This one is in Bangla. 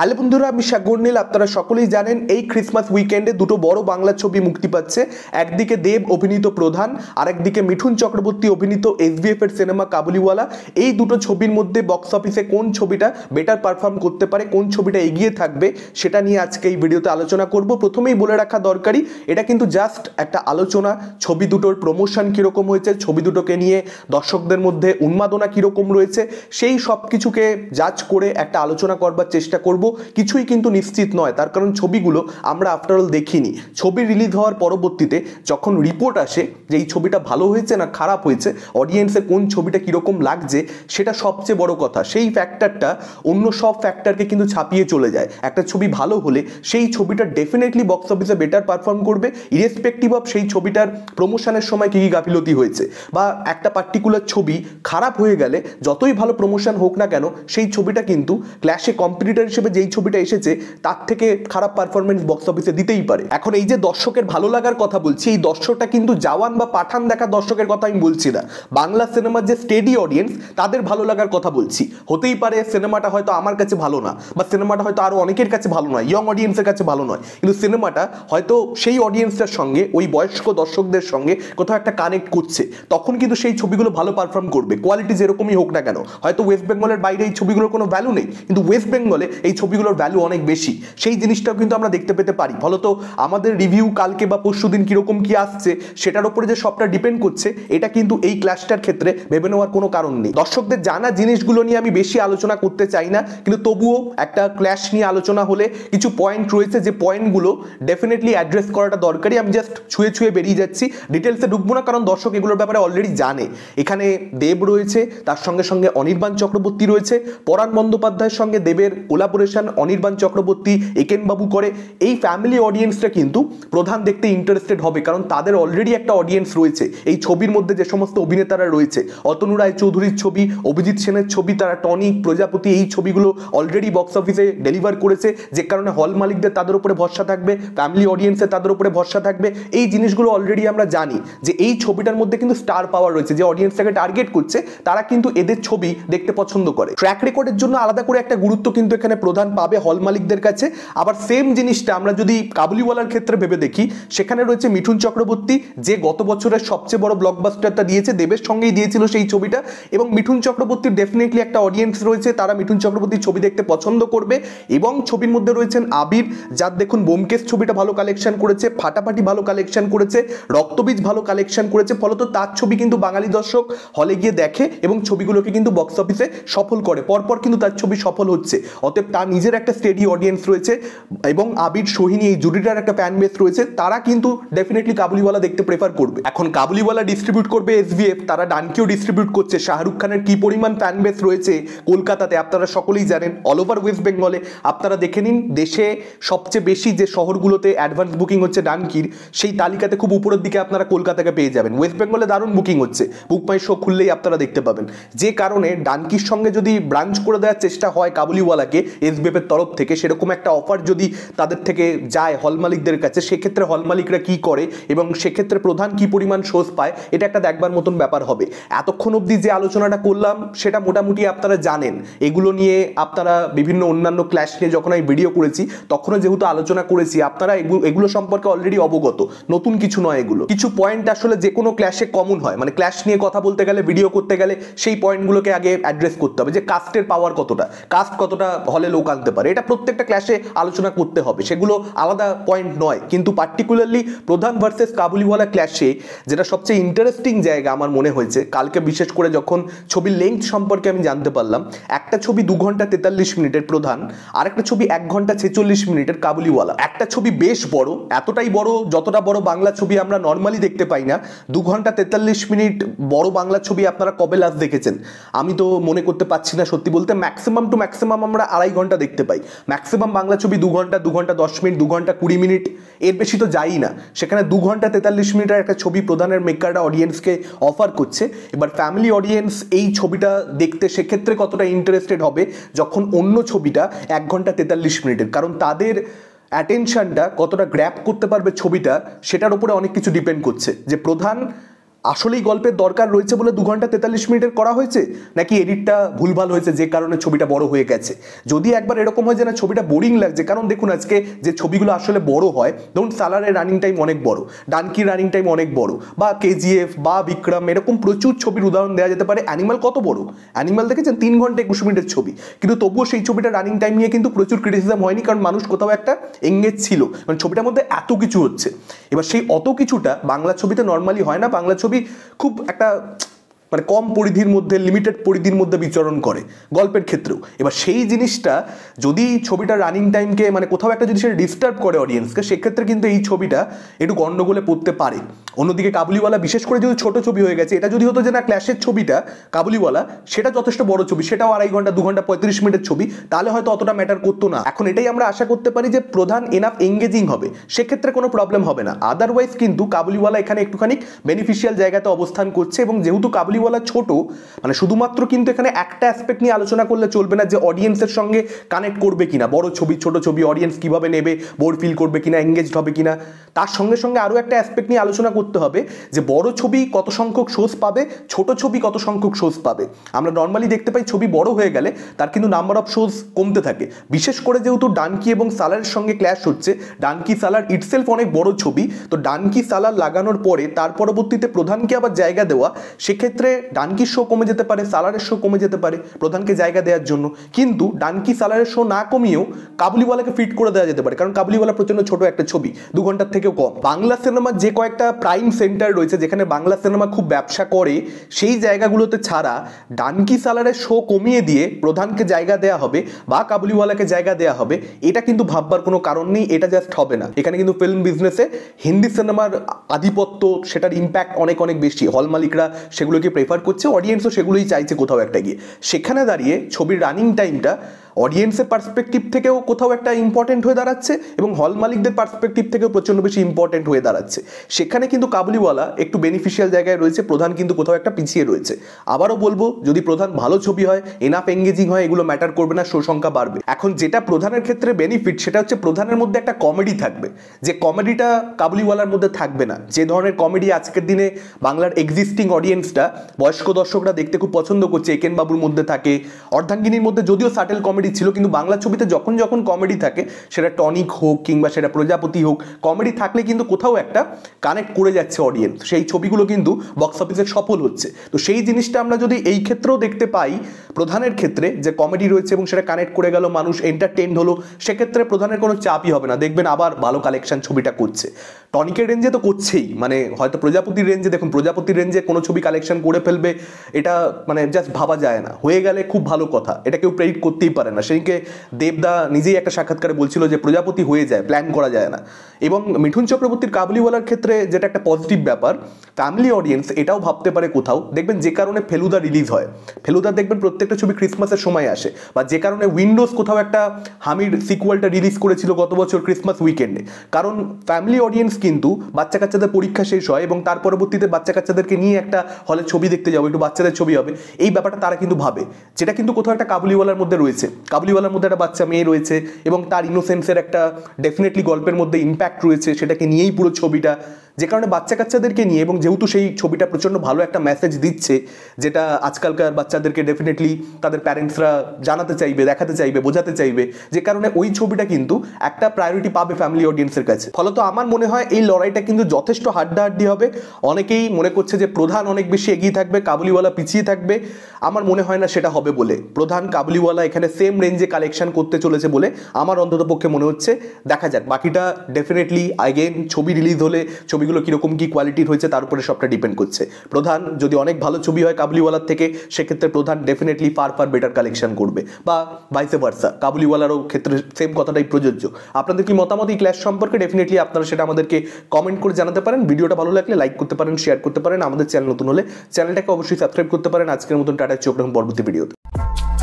হ্যালো বন্ধুরা আমি সাগর নীল আপনারা সকলেই জানেন এই ক্রিসমাস উইকেন্ডে দুটো বড় বাংলা ছবি মুক্তি পাচ্ছে একদিকে দেব অভিনীত প্রধান আর একদিকে মিঠুন চক্রবর্তী অভিনীত এসবিএফ এর সিনেমা কাবুলিওয়ালা এই দুটো ছবির মধ্যে বক্স অফিসে কোন ছবিটা বেটার পারফর্ম করতে পারে কোন ছবিটা এগিয়ে থাকবে সেটা নিয়ে আজকে এই ভিডিওতে আলোচনা করব প্রথমেই বলে রাখা দরকারি এটা কিন্তু জাস্ট একটা আলোচনা ছবি দুটোর প্রমোশন কীরকম হয়েছে ছবি দুটোকে নিয়ে দর্শকদের মধ্যে উন্মাদনা কীরকম রয়েছে সেই সব কিছুকে জাজ করে একটা আলোচনা করবার চেষ্টা করব কিছুই কিন্তু নিশ্চিত নয় তার কারণ ছবিগুলো আমরা আফটারঅল দেখিনি ছবি রিলিজ হওয়ার পরবর্তীতে যখন রিপোর্ট আসে যে এই ছবিটা ভালো হয়েছে না খারাপ হয়েছে অডিয়েন্সের কোন ছবিটা কীরকম লাগছে সেটা সবচেয়ে বড় কথা সেই ফ্যাক্টরটা অন্য সব ফ্যাক্টরকে কিন্তু ছাপিয়ে চলে যায় একটা ছবি ভালো হলে সেই ছবিটা ডেফিনেটলি বক্স অফিসে বেটার পারফর্ম করবে ইরেসপেক্টিভ অফ সেই ছবিটার প্রমোশনের সময় কী কী গাফিলতি হয়েছে বা একটা পার্টিকুলার ছবি খারাপ হয়ে গেলে যতই ভালো প্রমোশন হোক না কেন সেই ছবিটা কিন্তু ক্ল্যাশে কম্পিটিটার হিসেবে যে যেই ছবিটা এসেছে তার থেকে খারাপ পারফরমেন্স বক্স অফিসে দিতেই পারে এখন এই যে দর্শকের ভালো লাগার কথা বলছি এই দর্শকটা কিন্তু জাওয়ান বা পাঠান দেখা দর্শকের কথা আমি বলছি না বাংলা সিনেমার যে স্টেডি অডিয়েন্স তাদের ভালো লাগার কথা বলছি হতেই পারে সিনেমাটা হয়তো আমার কাছে ভালো না বা সিনেমাটা হয়তো আরও অনেকের কাছে ভালো নয় ইয়ং অডিয়েন্সের কাছে ভালো নয় কিন্তু সিনেমাটা হয়তো সেই অডিয়েন্সটার সঙ্গে ওই বয়স্ক দর্শকদের সঙ্গে কোথাও একটা কানেক্ট করছে তখন কিন্তু সেই ছবিগুলো ভালো পারফর্ম করবে কোয়ালিটি যেরকমই হোক না কেন হয়তো ওয়েস্ট বেঙ্গলের বাইরে এই ছবিগুলোর কোনো ভ্যালু নেই কিন্তু ওয়েস্ট বেঙ্গলে এই ছবিগুলোর ভ্যালু অনেক বেশি সেই জিনিসটাও কিন্তু আমরা দেখতে পেতে পারি ফলত আমাদের রিভিউ কালকে বা পরশু দিন কীরকম কী আসছে সেটার উপরে যে সবটা ডিপেন্ড করছে এটা কিন্তু এই ক্লাসটার ক্ষেত্রে ভেবে নেওয়ার কোনো কারণ নেই দর্শকদের জানা জিনিসগুলো নিয়ে আমি বেশি আলোচনা করতে চাই না কিন্তু তবুও একটা ক্ল্যাশ নিয়ে আলোচনা হলে কিছু পয়েন্ট রয়েছে যে পয়েন্টগুলো ডেফিনেটলি অ্যাড্রেস করাটা দরকারই আমি জাস্ট ছুঁয়ে ছুঁয়ে বেরিয়ে যাচ্ছি ডিটেলসে ঢুকবো না কারণ দর্শক এগুলোর ব্যাপারে অলরেডি জানে এখানে দেব রয়েছে তার সঙ্গে সঙ্গে অনির্বাণ চক্রবর্তী রয়েছে পরাণ বন্দ্যোপাধ্যায়ের সঙ্গে দেবের কোলাপুরের পরিবেশন অনির্বাণ চক্রবর্তী একেনবাবু করে এই ফ্যামিলি অডিয়েন্সটা কিন্তু প্রধান দেখতে ইন্টারেস্টেড হবে কারণ তাদের অলরেডি একটা অডিয়েন্স রয়েছে এই ছবির মধ্যে যে সমস্ত অভিনেতারা রয়েছে অতনু রায় চৌধুরীর ছবি অভিজিৎ সেনের ছবি তারা টনিক প্রজাপতি এই ছবিগুলো অলরেডি বক্স অফিসে ডেলিভার করেছে যে কারণে হল মালিকদের তাদের উপরে ভরসা থাকবে ফ্যামিলি অডিয়েন্সের তাদের উপরে ভরসা থাকবে এই জিনিসগুলো অলরেডি আমরা জানি যে এই ছবিটার মধ্যে কিন্তু স্টার পাওয়ার রয়েছে যে অডিয়েন্সটাকে টার্গেট করছে তারা কিন্তু এদের ছবি দেখতে পছন্দ করে ট্র্যাক রেকর্ডের জন্য আলাদা করে একটা গুরুত্ব কিন্তু এখানে প্রধান সমাধান পাবে হল মালিকদের কাছে আবার সেম জিনিসটা আমরা যদি কাবুলিওয়ালার ক্ষেত্রে ভেবে দেখি সেখানে রয়েছে মিঠুন চক্রবর্তী যে গত বছরের সবচেয়ে বড় ব্লকবাস্টারটা দিয়েছে দেবের সঙ্গেই দিয়েছিল সেই ছবিটা এবং মিঠুন চক্রবর্তীর ডেফিনেটলি একটা অডিয়েন্স রয়েছে তারা মিঠুন চক্রবর্তীর ছবি দেখতে পছন্দ করবে এবং ছবির মধ্যে রয়েছেন আবির যার দেখুন বোমকেশ ছবিটা ভালো কালেকশন করেছে ফাটাফাটি ভালো কালেকশন করেছে রক্তবীজ ভালো কালেকশন করেছে ফলত তার ছবি কিন্তু বাঙালি দর্শক হলে গিয়ে দেখে এবং ছবিগুলোকে কিন্তু বক্স অফিসে সফল করে পরপর কিন্তু তার ছবি সফল হচ্ছে অতএব তার নিজের একটা স্টেডি অডিয়েন্স রয়েছে এবং আবির সোহিনী এই জুটিটার একটা ফ্যান বেস রয়েছে তারা কিন্তু ডেফিনেটলি কাবুলিওয়ালা দেখতে প্রেফার করবে এখন কাবুলিওয়ালা ডিস্ট্রিবিউট করবে এস তারা ডানকেও ডিস্ট্রিবিউট করছে শাহরুখ খানের কি পরিমাণ ফ্যান বেস রয়েছে কলকাতাতে আপনারা সকলেই জানেন অল ওভার ওয়েস্ট বেঙ্গলে আপনারা দেখে নিন দেশে সবচেয়ে বেশি যে শহরগুলোতে অ্যাডভান্স বুকিং হচ্ছে ডানকির সেই তালিকাতে খুব উপরের দিকে আপনারা কলকাতাকে পেয়ে যাবেন ওয়েস্ট বেঙ্গলে দারুণ বুকিং হচ্ছে বুক মাই শো খুললেই আপনারা দেখতে পাবেন যে কারণে ডানকির সঙ্গে যদি ব্রাঞ্চ করে দেওয়ার চেষ্টা হয় কাবুলিওয়ালাকে এস ডিএসবিএফের তরফ থেকে সেরকম একটা অফার যদি তাদের থেকে যায় হল মালিকদের কাছে সেক্ষেত্রে হল মালিকরা কী করে এবং সেক্ষেত্রে প্রধান কি পরিমাণ শোজ পায় এটা একটা দেখবার মতন ব্যাপার হবে এতক্ষণ অবধি যে আলোচনাটা করলাম সেটা মোটামুটি আপনারা জানেন এগুলো নিয়ে আপনারা বিভিন্ন অন্যান্য ক্লাস নিয়ে যখন আমি ভিডিও করেছি তখনও যেহেতু আলোচনা করেছি আপনারা এগুলো সম্পর্কে অলরেডি অবগত নতুন কিছু নয় এগুলো কিছু পয়েন্ট আসলে যে কোনো ক্লাসে কমন হয় মানে ক্লাস নিয়ে কথা বলতে গেলে ভিডিও করতে গেলে সেই পয়েন্টগুলোকে আগে অ্যাড্রেস করতে হবে যে কাস্টের পাওয়ার কতটা কাস্ট কতটা হলে লোক লাগতে পারে এটা প্রত্যেকটা ক্লাসে আলোচনা করতে হবে সেগুলো আলাদা পয়েন্ট নয় কিন্তু পার্টিকুলারলি প্রধান ভার্সেস কাবুলিওয়ালা ক্লাসে যেটা সবচেয়ে ইন্টারেস্টিং জায়গা আমার মনে হয়েছে কালকে বিশেষ করে যখন ছবির লেন্থ সম্পর্কে আমি জানতে পারলাম একটা ছবি দু ঘন্টা তেতাল্লিশ মিনিটের প্রধান আর একটা ছবি এক ঘন্টা ছেচল্লিশ মিনিটের কাবুলিওয়ালা একটা ছবি বেশ বড় এতটাই বড় যতটা বড় বাংলা ছবি আমরা নর্মালি দেখতে পাই না দু ঘন্টা তেতাল্লিশ মিনিট বড় বাংলা ছবি আপনারা কবে লাস্ট দেখেছেন আমি তো মনে করতে পারছি না সত্যি বলতে ম্যাক্সিমাম টু ম্যাক্সিমাম আমরা আড়াই ঘন্টা দেখতে পাই ম্যাক্সিমাম বাংলা ছবি দু ঘন্টা দু ঘন্টা দশ মিনিট দু ঘন্টা কুড়ি মিনিট এর বেশি তো যাই না সেখানে দু ঘন্টা তেতাল্লিশ মিনিটের একটা ছবি প্রধানের মেকাররা অডিয়েন্সকে অফার করছে এবার ফ্যামিলি অডিয়েন্স এই ছবিটা দেখতে সেক্ষেত্রে কতটা ইন্টারেস্টেড হবে যখন অন্য ছবিটা এক ঘন্টা তেতাল্লিশ মিনিটের কারণ তাদের অ্যাটেনশানটা কতটা গ্র্যাপ করতে পারবে ছবিটা সেটার উপরে অনেক কিছু ডিপেন্ড করছে যে প্রধান আসলেই গল্পের দরকার রয়েছে বলে দু ঘন্টা তেতাল্লিশ মিনিটের করা হয়েছে নাকি এডিটটা ভুলভাল হয়েছে যে কারণে ছবিটা বড় হয়ে গেছে যদি একবার এরকম হয় যে না ছবিটা বোরিং লাগছে কারণ দেখুন আজকে যে ছবিগুলো আসলে বড় হয় ধরুন সালারের রানিং টাইম অনেক বড় ডানকির রানিং টাইম অনেক বড় বা কেজিএফ বা বিক্রম এরকম প্রচুর ছবির উদাহরণ দেওয়া যেতে পারে অ্যানিমাল কত বড় অ্যানিমাল দেখেছেন তিন ঘন্টা একুশ মিনিটের ছবি কিন্তু তবুও সেই ছবিটা রানিং টাইম নিয়ে কিন্তু প্রচুর ক্রিটিসিজম হয়নি কারণ মানুষ কোথাও একটা এঙ্গেজ ছিল কারণ ছবিটার মধ্যে এত কিছু হচ্ছে এবার সেই অত কিছুটা বাংলা ছবিতে নর্মালি হয় না বাংলা ছবি খুবই খুব একটা মানে কম পরিধির মধ্যে লিমিটেড পরিধির মধ্যে বিচরণ করে গল্পের ক্ষেত্রেও এবার সেই জিনিসটা যদি ছবিটা রানিং টাইমকে মানে কোথাও একটা যদি সেটা ডিস্টার্ব করে অডিয়েন্সকে সেক্ষেত্রে কিন্তু এই ছবিটা একটু গণ্ডগোলে পড়তে পারে অন্যদিকে কাবুলিওয়ালা বিশেষ করে যদি ছোট ছবি হয়ে গেছে এটা যদি হতো যে না ক্ল্যাশের ছবিটা কাবুলিওয়ালা সেটা যথেষ্ট বড় ছবি সেটাও আড়াই ঘন্টা দু ঘন্টা পঁয়ত্রিশ মিনিটের ছবি তাহলে হয়তো অতটা ম্যাটার করতো না এখন এটাই আমরা আশা করতে পারি যে প্রধান এনাফ এঙ্গেজিং হবে সেক্ষেত্রে কোনো প্রবলেম হবে না আদারওয়াইজ কিন্তু কাবুলিওয়ালা এখানে একটুখানি বেনিফিশিয়াল জায়গাতে অবস্থান করছে এবং যেহেতু কাবুলি দাড়িওয়ালা ছোট মানে শুধুমাত্র কিন্তু এখানে একটা অ্যাসপেক্ট নিয়ে আলোচনা করলে চলবে না যে অডিয়েন্সের সঙ্গে কানেক্ট করবে কিনা বড় ছবি ছোট ছবি অডিয়েন্স কীভাবে নেবে বোর ফিল করবে কিনা এঙ্গেজ হবে কিনা তার সঙ্গে সঙ্গে আরও একটা অ্যাসপেক্ট নিয়ে আলোচনা করতে হবে যে বড় ছবি কত সংখ্যক শোজ পাবে ছোট ছবি কত সংখ্যক শোজ পাবে আমরা নর্মালি দেখতে পাই ছবি বড় হয়ে গেলে তার কিন্তু নাম্বার অফ শোজ কমতে থাকে বিশেষ করে যেহেতু ডানকি এবং সালারের সঙ্গে ক্ল্যাশ হচ্ছে ডানকি সালার ইটসেলফ অনেক বড় ছবি তো ডানকি সালার লাগানোর পরে তার পরবর্তীতে প্রধানকে আবার জায়গা দেওয়া সেক্ষেত্রে ক্ষেত্রে ডানকি শো কমে যেতে পারে সালারের শো কমে যেতে পারে প্রধানকে জায়গা দেওয়ার জন্য কিন্তু ডানকি সালারের শো না কমিয়েও কাবুলিওয়ালাকে ফিট করে দেওয়া যেতে পারে কারণ কাবুলিওয়ালা প্রচণ্ড ছোট একটা ছবি দু ঘন্টার থেকেও কম বাংলা সিনেমার যে কয়েকটা প্রাইম সেন্টার রয়েছে যেখানে বাংলা সিনেমা খুব ব্যবসা করে সেই জায়গাগুলোতে ছাড়া ডানকি সালারের শো কমিয়ে দিয়ে প্রধানকে জায়গা দেওয়া হবে বা কাবুলিওয়ালাকে জায়গা দেওয়া হবে এটা কিন্তু ভাববার কোনো কারণ নেই এটা জাস্ট হবে না এখানে কিন্তু ফিল্ম বিজনেসে হিন্দি সিনেমার আধিপত্য সেটার ইম্প্যাক্ট অনেক অনেক বেশি হল মালিকরা সেগুলোকে প্রেফার করছে অডিয়েন্সও সেগুলোই চাইছে কোথাও একটা গিয়ে সেখানে দাঁড়িয়ে ছবির রানিং টাইমটা অডিয়েন্সের পার্সপেক্টিভ থেকেও কোথাও একটা ইম্পর্টেন্ট হয়ে দাঁড়াচ্ছে এবং হল মালিকদের পার্সপেক্টিভ থেকেও প্রচণ্ড বেশি ইম্পর্টেন্ট হয়ে দাঁড়াচ্ছে সেখানে কিন্তু কাবুলিওয়ালা একটু বেনিফিশিয়াল জায়গায় রয়েছে প্রধান কিন্তু কোথাও একটা পিছিয়ে রয়েছে আবারও বলবো যদি প্রধান ভালো ছবি হয় এনাফ এঙ্গেজিং হয় এগুলো ম্যাটার করবে না শো সংখ্যা বাড়বে এখন যেটা প্রধানের ক্ষেত্রে বেনিফিট সেটা হচ্ছে প্রধানের মধ্যে একটা কমেডি থাকবে যে কমেডিটা কাবুলিওয়ালার মধ্যে থাকবে না যে ধরনের কমেডি আজকের দিনে বাংলার এক্সিস্টিং অডিয়েন্সটা বয়স্ক দর্শকরা দেখতে খুব পছন্দ করছে একেন বাবুর মধ্যে থাকে অর্ধাঙ্গিনীর মধ্যে যদিও সাটেল কমেডি কমেডি ছিল কিন্তু বাংলা ছবিতে যখন যখন কমেডি থাকে সেটা টনিক হোক কিংবা সেটা প্রজাপতি হোক কমেডি থাকলে কিন্তু কোথাও একটা কানেক্ট করে যাচ্ছে অডিয়েন্স সেই ছবিগুলো কিন্তু বক্স অফিসে সফল হচ্ছে তো সেই জিনিসটা আমরা যদি এই ক্ষেত্রেও দেখতে পাই প্রধানের ক্ষেত্রে যে কমেডি রয়েছে এবং সেটা কানেক্ট করে গেল মানুষ এন্টারটেন হলো সেক্ষেত্রে প্রধানের কোনো চাপই হবে না দেখবেন আবার ভালো কালেকশন ছবিটা করছে টনিকের রেঞ্জে তো করছেই মানে হয়তো প্রজাপতির রেঞ্জে দেখুন প্রজাপতির রেঞ্জে কোনো ছবি কালেকশন করে ফেলবে এটা মানে জাস্ট ভাবা যায় না হয়ে গেলে খুব ভালো কথা এটা কেউ প্রেরিট করতেই পারে পারেন না সেদিনকে দেবদা নিজেই একটা সাক্ষাৎকারে বলছিল যে প্রজাপতি হয়ে যায় প্ল্যান করা যায় না এবং মিঠুন চক্রবর্তীর কাবুলিওয়ালার ক্ষেত্রে যেটা একটা পজিটিভ ব্যাপার ফ্যামিলি অডিয়েন্স এটাও ভাবতে পারে কোথাও দেখবেন যে কারণে ফেলুদা রিলিজ হয় ফেলুদা দেখবেন প্রত্যেকটা ছবি ক্রিসমাসের সময় আসে বা যে কারণে উইন্ডোজ কোথাও একটা হামির সিকুয়ালটা রিলিজ করেছিল গত বছর ক্রিসমাস উইকেন্ডে কারণ ফ্যামিলি অডিয়েন্স কিন্তু বাচ্চা কাচ্চাদের পরীক্ষা শেষ হয় এবং তার পরবর্তীতে বাচ্চা কাচ্চাদেরকে নিয়ে একটা হলে ছবি দেখতে যাবো একটু বাচ্চাদের ছবি হবে এই ব্যাপারটা তারা কিন্তু ভাবে যেটা কিন্তু কোথাও একটা কাবুলিওয়ালার মধ্যে রয়েছে কাবুলিওয়ালার মধ্যে একটা বাচ্চা মেয়ে রয়েছে এবং তার ইনোসেন্সের একটা ডেফিনেটলি গল্পের মধ্যে ইম্প্যাক্ট রয়েছে সেটাকে নিয়েই পুরো ছবিটা যে কারণে বাচ্চা কাচ্চাদেরকে নিয়ে এবং যেহেতু সেই ছবিটা প্রচণ্ড ভালো একটা মেসেজ দিচ্ছে যেটা আজকালকার বাচ্চাদেরকে ডেফিনেটলি তাদের প্যারেন্টসরা জানাতে চাইবে দেখাতে চাইবে বোঝাতে চাইবে যে কারণে ওই ছবিটা কিন্তু একটা প্রায়োরিটি পাবে ফ্যামিলি অডিয়েন্সের কাছে ফলত আমার মনে হয় এই লড়াইটা কিন্তু যথেষ্ট হাড্ডাহাড্ডি হবে অনেকেই মনে করছে যে প্রধান অনেক বেশি এগিয়ে থাকবে কাবুলিওয়ালা পিছিয়ে থাকবে আমার মনে হয় না সেটা হবে বলে প্রধান কাবুলিওয়ালা এখানে সেম রেঞ্জে কালেকশন করতে চলেছে বলে আমার অন্তত পক্ষে মনে হচ্ছে দেখা যাক বাকিটা ডেফিনেটলি আগেন ছবি রিলিজ হলে ছবি ছবিগুলো কীরকম কী কোয়ালিটির হয়েছে তার উপরে সবটা ডিপেন্ড করছে প্রধান যদি অনেক ভালো ছবি হয় কাবুলিওয়ালার থেকে সেক্ষেত্রে প্রধান definitely far far better collection করবে বা ভাইসে ভার্সা কাবুলিওয়ালারও ক্ষেত্রে সেম কথাটাই প্রযোজ্য আপনাদের কি মতামত এই ক্লাস সম্পর্কে ডেফিনেটলি আপনারা সেটা আমাদেরকে কমেন্ট করে জানাতে পারেন ভিডিওটা ভালো লাগলে লাইক করতে পারেন শেয়ার করতে পারেন আমাদের চ্যানেল নতুন হলে চ্যানেলটাকে অবশ্যই সাবস্ক্রাইব করতে পারেন আজকের মতন টাটা চোখ রকম পরবর্তী ভিডিওতে